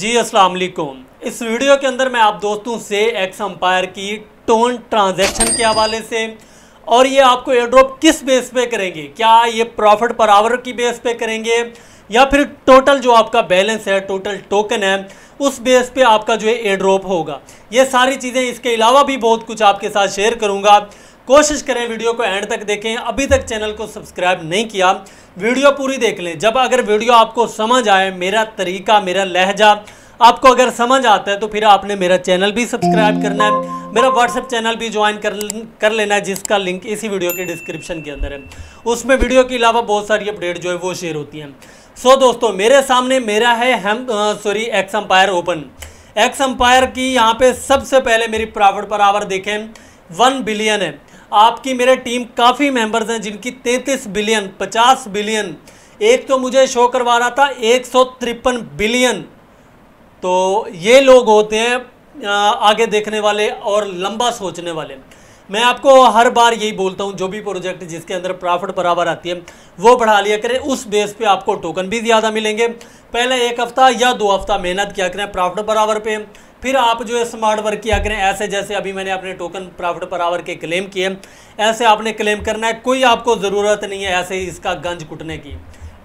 जी अस्सलाम वालेकुम इस वीडियो के अंदर मैं आप दोस्तों से एक्स अम्पायर की टोन ट्रांजैक्शन के हवाले से और ये आपको एयरड्रॉप किस बेस पे करेंगे क्या ये प्रॉफिट पर आवर की बेस पे करेंगे या फिर टोटल जो आपका बैलेंस है टोटल टोकन है उस बेस पे आपका जो है एयरड्रॉप होगा ये सारी चीज़ें इसके अलावा भी बहुत कुछ आपके साथ शेयर करूँगा कोशिश करें वीडियो को एंड तक देखें अभी तक चैनल को सब्सक्राइब नहीं किया वीडियो पूरी देख लें जब अगर वीडियो आपको समझ आए मेरा तरीका मेरा लहजा आपको अगर समझ आता है तो फिर आपने मेरा चैनल भी सब्सक्राइब करना है मेरा व्हाट्सएप चैनल भी ज्वाइन कर कर लेना है जिसका लिंक इसी वीडियो के डिस्क्रिप्शन के अंदर है उसमें वीडियो के अलावा बहुत सारी अपडेट जो है वो शेयर होती हैं सो so, दोस्तों मेरे सामने मेरा है हम sorry X empire open X empire की यहाँ पे सबसे पहले मेरी प्रॉफिट पर आवर देखें वन बिलियन है आपकी मेरे टीम काफ़ी मेंबर्स हैं जिनकी 33 बिलियन 50 बिलियन एक तो मुझे शो करवा रहा था एक बिलियन तो ये लोग होते हैं आगे देखने वाले और लंबा सोचने वाले मैं आपको हर बार यही बोलता हूँ जो भी प्रोजेक्ट जिसके अंदर प्रॉफिट बराबर आती है वो बढ़ा लिया करें उस बेस पे आपको टोकन भी ज़्यादा मिलेंगे पहले एक हफ्ता या दो हफ्ता मेहनत किया करें प्रॉफिट बराबर पे फिर आप जो है स्मार्ट वर्क किया करें ऐसे जैसे अभी मैंने अपने टोकन प्रॉफिट पर आवर के क्लेम किए ऐसे आपने क्लेम करना है कोई आपको ज़रूरत नहीं है ऐसे ही इसका गंज कुटने की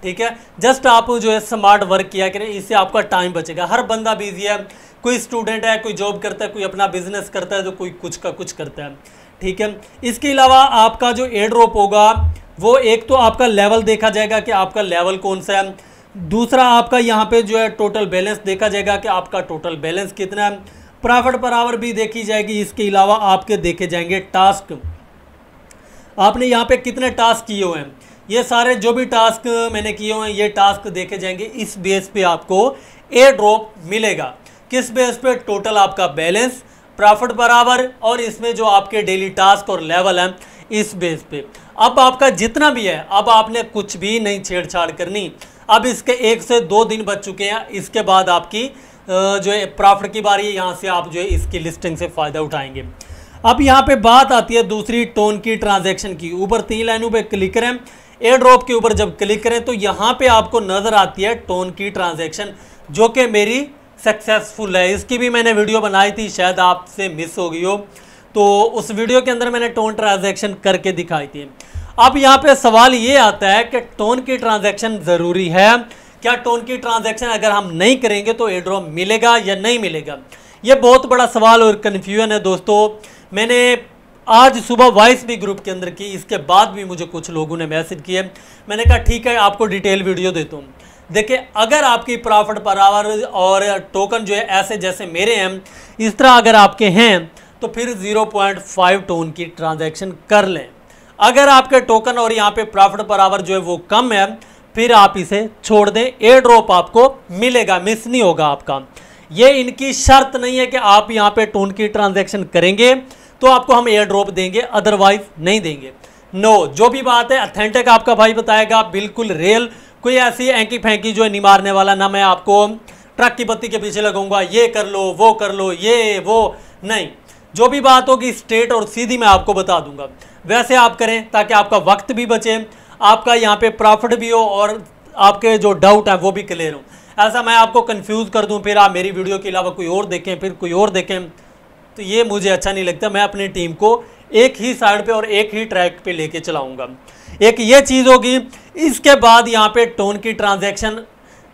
ठीक है जस्ट आप जो है स्मार्ट वर्क किया करें इससे आपका टाइम बचेगा हर बंदा बिजी है कोई स्टूडेंट है कोई जॉब करता है कोई अपना बिजनेस करता है तो कोई कुछ का कुछ करता है ठीक है इसके अलावा आपका जो एड्रोप होगा वो एक तो आपका लेवल देखा जाएगा कि आपका लेवल कौन सा है दूसरा आपका यहाँ पे जो है टोटल बैलेंस देखा जाएगा कि आपका टोटल बैलेंस कितना है प्रॉफिट पर आवर भी देखी जाएगी इसके अलावा आपके देखे जाएंगे टास्क आपने यहाँ पे कितने टास्क किए हुए हैं ये सारे जो भी टास्क मैंने किए हुए हैं ये टास्क देखे जाएंगे इस बेस पे आपको ए ड्रॉप मिलेगा किस बेस पे टोटल आपका बैलेंस प्रॉफिट बराबर और इसमें जो आपके डेली टास्क और लेवल हैं इस बेस पे अब आपका जितना भी है अब आपने कुछ भी नहीं छेड़छाड़ करनी अब इसके एक से दो दिन बच चुके हैं इसके बाद आपकी जो है प्रॉफिट की बारी है यहाँ से आप जो है इसकी लिस्टिंग से फ़ायदा उठाएंगे अब यहाँ पे बात आती है दूसरी टोन की ट्रांजैक्शन की ऊपर तीन लाइनों पे क्लिक करें एयर ड्रॉप के ऊपर जब क्लिक करें तो यहाँ पे आपको नज़र आती है टोन की ट्रांजैक्शन जो कि मेरी सक्सेसफुल है इसकी भी मैंने वीडियो बनाई थी शायद आपसे मिस हो गई हो तो उस वीडियो के अंदर मैंने टोन ट्रांजैक्शन करके दिखाई थी अब यहाँ पे सवाल ये आता है कि टोन की ट्रांजैक्शन ज़रूरी है क्या टोन की ट्रांजैक्शन अगर हम नहीं करेंगे तो एड्रॉप मिलेगा या नहीं मिलेगा ये बहुत बड़ा सवाल और कन्फ्यूजन है दोस्तों मैंने आज सुबह वॉइस भी ग्रुप के अंदर की इसके बाद भी मुझे कुछ लोगों ने मैसेज किए मैंने कहा ठीक है आपको डिटेल वीडियो देता हूँ देखिए अगर आपकी प्रॉफिट पर आवर और टोकन जो है ऐसे जैसे मेरे हैं इस तरह अगर आपके हैं तो फिर 0.5 टोन की ट्रांजैक्शन कर लें अगर आपके टोकन और यहाँ पे प्रॉफिट पर आवर जो है वो कम है फिर आप इसे छोड़ दें एयर ड्रॉप आपको मिलेगा मिस नहीं होगा आपका ये इनकी शर्त नहीं है कि आप यहाँ पे टोन की ट्रांजैक्शन करेंगे तो आपको हम एयर ड्रॉप देंगे अदरवाइज नहीं देंगे नो no, जो भी बात है अथेंटिक आपका भाई बताएगा बिल्कुल रियल कोई ऐसी एंकी फेंकी जो है नहीं मारने वाला ना मैं आपको ट्रक की बत्ती के पीछे लगाऊंगा ये कर लो वो कर लो ये वो नहीं जो भी बात होगी स्ट्रेट और सीधी मैं आपको बता दूंगा वैसे आप करें ताकि आपका वक्त भी बचे आपका यहाँ पे प्रॉफिट भी हो और आपके जो डाउट हैं वो भी क्लियर हो ऐसा मैं आपको कंफ्यूज कर दूं फिर आप मेरी वीडियो के अलावा कोई और देखें फिर कोई और देखें तो ये मुझे अच्छा नहीं लगता मैं अपनी टीम को एक ही साइड पे और एक ही ट्रैक पे लेके चलाऊंगा एक ये चीज़ होगी इसके बाद यहाँ पे टोन की ट्रांजैक्शन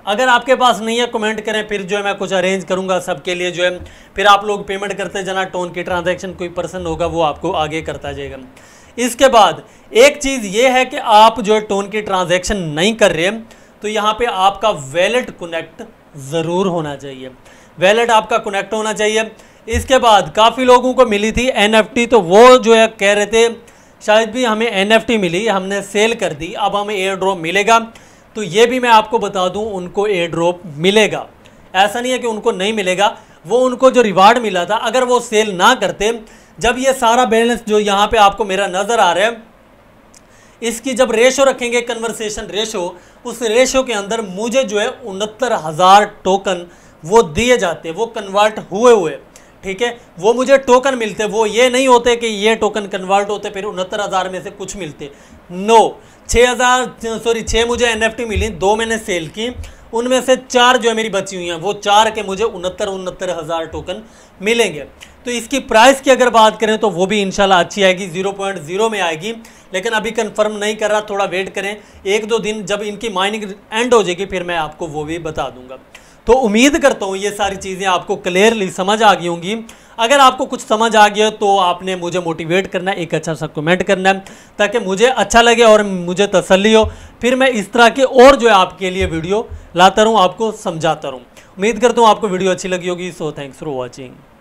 अगर आपके पास नहीं है कमेंट करें फिर जो है मैं कुछ अरेंज करूंगा सबके लिए जो है फिर आप लोग पेमेंट करते जाना टोन की ट्रांजैक्शन कोई पर्सन होगा वो आपको आगे करता जाएगा इसके बाद एक चीज़ ये है कि आप जो है टोन की ट्रांजैक्शन नहीं कर रहे तो यहाँ पे आपका वैलेट कनेक्ट ज़रूर होना चाहिए वैलेट आपका कनेक्ट होना चाहिए इसके बाद काफ़ी लोगों को मिली थी एन तो वो जो है कह रहे थे शायद भी हमें एन मिली हमने सेल कर दी अब हमें एयर ड्रॉप मिलेगा तो ये भी मैं आपको बता दूं उनको एयर ड्रॉप मिलेगा ऐसा नहीं है कि उनको नहीं मिलेगा वो उनको जो रिवार्ड मिला था अगर वो सेल ना करते जब ये सारा बैलेंस जो यहाँ पे आपको मेरा नज़र आ रहा है इसकी जब रेशो रखेंगे कन्वर्सेशन रेशो उस रेशो के अंदर मुझे जो है उनहत्तर हज़ार टोकन वो दिए जाते वो कन्वर्ट हुए हुए ठीक है वो मुझे टोकन मिलते वो ये नहीं होते कि ये टोकन कन्वर्ट होते फिर उनहत्तर हज़ार में से कुछ मिलते नो छः हज़ार सॉरी छः मुझे एन मिली दो मैंने सेल की उनमें से चार जो है मेरी बची हुई हैं वो चार के मुझे उनहत्तर उनहत्तर हज़ार टोकन मिलेंगे तो इसकी प्राइस की अगर बात करें तो वो भी इंशाल्लाह अच्छी आएगी जीरो पॉइंट जीरो में आएगी लेकिन अभी कंफर्म नहीं कर रहा थोड़ा वेट करें एक दो दिन जब इनकी माइनिंग एंड हो जाएगी फिर मैं आपको वो भी बता दूंगा तो उम्मीद करता हूँ ये सारी चीज़ें आपको क्लियरली समझ आ गई होंगी अगर आपको कुछ समझ आ गया तो आपने मुझे मोटिवेट करना है एक अच्छा सा कमेंट करना है ताकि मुझे अच्छा लगे और मुझे तसल्ली हो फिर मैं इस तरह के और जो है आपके लिए वीडियो लाता रहूँ आपको समझाता रहूँ उम्मीद करता हूँ आपको वीडियो अच्छी लगी होगी सो थैंक्स फॉर वॉचिंग